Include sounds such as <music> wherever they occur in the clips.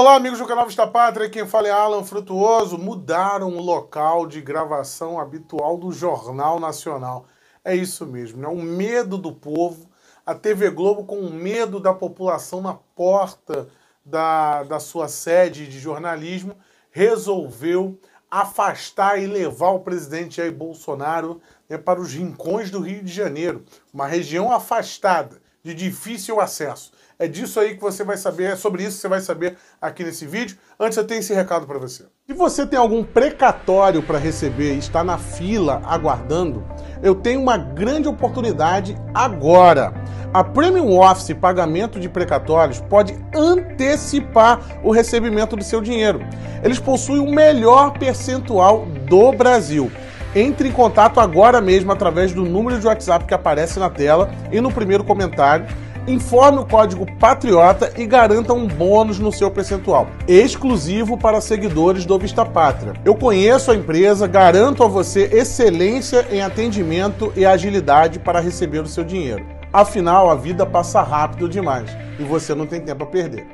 Olá, amigos do canal Vista Pátria, quem fala é Alan Frutuoso. Mudaram o local de gravação habitual do Jornal Nacional. É isso mesmo, né? O medo do povo, a TV Globo com o medo da população na porta da, da sua sede de jornalismo, resolveu afastar e levar o presidente Jair Bolsonaro né, para os rincões do Rio de Janeiro, uma região afastada de difícil acesso. É disso aí que você vai saber, é sobre isso que você vai saber aqui nesse vídeo. Antes eu tenho esse recado para você. Se você tem algum precatório para receber e está na fila aguardando, eu tenho uma grande oportunidade agora. A Premium Office Pagamento de Precatórios pode antecipar o recebimento do seu dinheiro. Eles possuem o melhor percentual do Brasil entre em contato agora mesmo através do número de WhatsApp que aparece na tela e no primeiro comentário. Informe o código PATRIOTA e garanta um bônus no seu percentual, exclusivo para seguidores do Vista Pátria. Eu conheço a empresa, garanto a você excelência em atendimento e agilidade para receber o seu dinheiro. Afinal, a vida passa rápido demais e você não tem tempo a perder.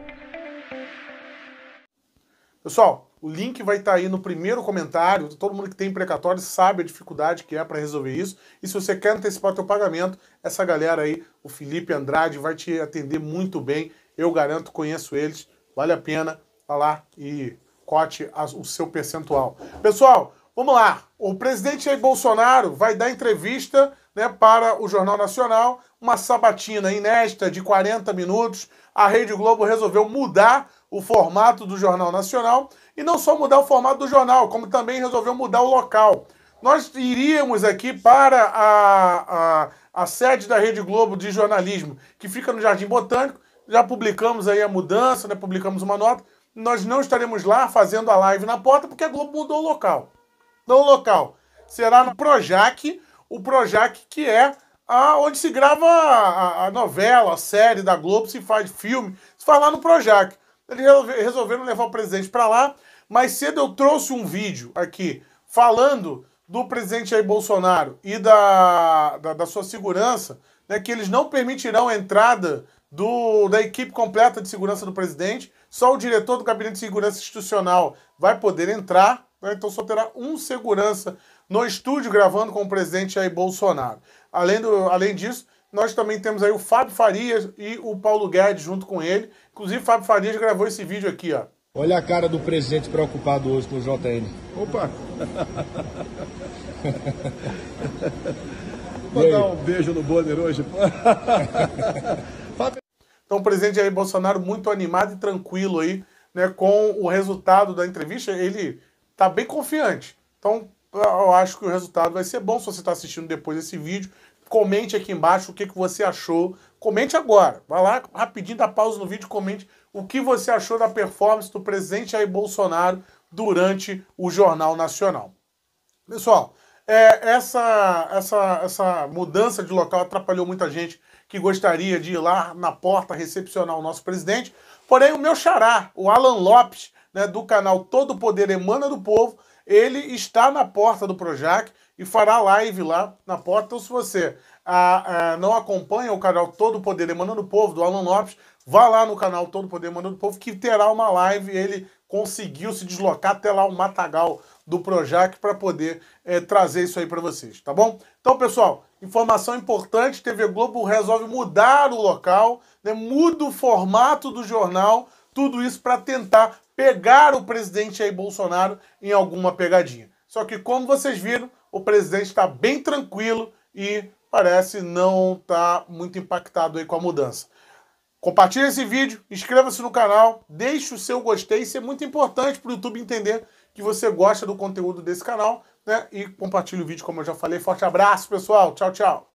Pessoal, o link vai estar tá aí no primeiro comentário. Todo mundo que tem precatório sabe a dificuldade que é para resolver isso. E se você quer antecipar o seu pagamento, essa galera aí, o Felipe Andrade, vai te atender muito bem. Eu garanto, conheço eles. Vale a pena. Vá lá e cote o seu percentual. Pessoal, vamos lá. O presidente Jair Bolsonaro vai dar entrevista né, para o Jornal Nacional, uma sabatina inédita de 40 minutos. A Rede Globo resolveu mudar o formato do Jornal Nacional e não só mudar o formato do jornal, como também resolveu mudar o local. Nós iríamos aqui para a, a, a sede da Rede Globo de jornalismo, que fica no Jardim Botânico. Já publicamos aí a mudança, né, publicamos uma nota. Nós não estaremos lá fazendo a live na porta, porque a Globo mudou o local. Então, o local será no Projac, o Projac, que é a, onde se grava a, a, novela, a série da Globo, se faz filme, se faz lá no Projac. Eles resolveram levar o presidente para lá. Mais cedo eu trouxe um vídeo aqui falando do presidente Jair Bolsonaro e da, da, da sua segurança, né, que eles não permitirão a entrada do, da equipe completa de segurança do presidente, só o diretor do Gabinete de Segurança Institucional vai poder entrar, né, então só terá um segurança no estúdio gravando com o presidente Jair Bolsonaro. Além, do, além disso, nós também temos aí o Fábio Farias e o Paulo Guedes junto com ele. Inclusive, o Fábio Farias gravou esse vídeo aqui, ó. Olha a cara do presidente preocupado hoje com o JN. Opa! <laughs> Vou dar um beijo no Bonner hoje. <laughs> então, o presidente Jair Bolsonaro muito animado e tranquilo aí, né, com o resultado da entrevista. Ele tá bem confiante. Então, eu acho que o resultado vai ser bom. Se você está assistindo depois desse vídeo, comente aqui embaixo o que, que você achou. Comente agora. Vai lá rapidinho, dá pausa no vídeo, comente o que você achou da performance do presidente Jair Bolsonaro durante o Jornal Nacional. Pessoal, é, essa, essa, essa mudança de local atrapalhou muita gente que gostaria de ir lá na porta recepcionar o nosso presidente. Porém, o meu xará, o Alan Lopes, né, do canal Todo Poder Emana do Povo, ele está na porta do Projac e fará live lá na porta. Então, se você a, ah, a, ah, não acompanha o canal Todo Poder Emanando o Povo, do Alan Lopes, vá lá no canal Todo Poder Emanando o Povo, que terá uma live. Ele conseguiu se deslocar até lá o matagal do Projac para poder é, trazer isso aí para vocês, tá bom? Então, pessoal, informação importante: TV Globo resolve mudar o local, né, muda o formato do jornal, tudo isso para tentar pegar o presidente Jair Bolsonaro em alguma pegadinha. Só que, como vocês viram, o presidente está bem tranquilo e parece não estar tá muito impactado aí com a mudança. Compartilhe esse vídeo, inscreva-se no canal, deixe o seu gostei, isso é muito importante para o YouTube entender que você gosta do conteúdo desse canal, né? E compartilhe o vídeo, como eu já falei. Forte abraço, pessoal. Tchau, tchau.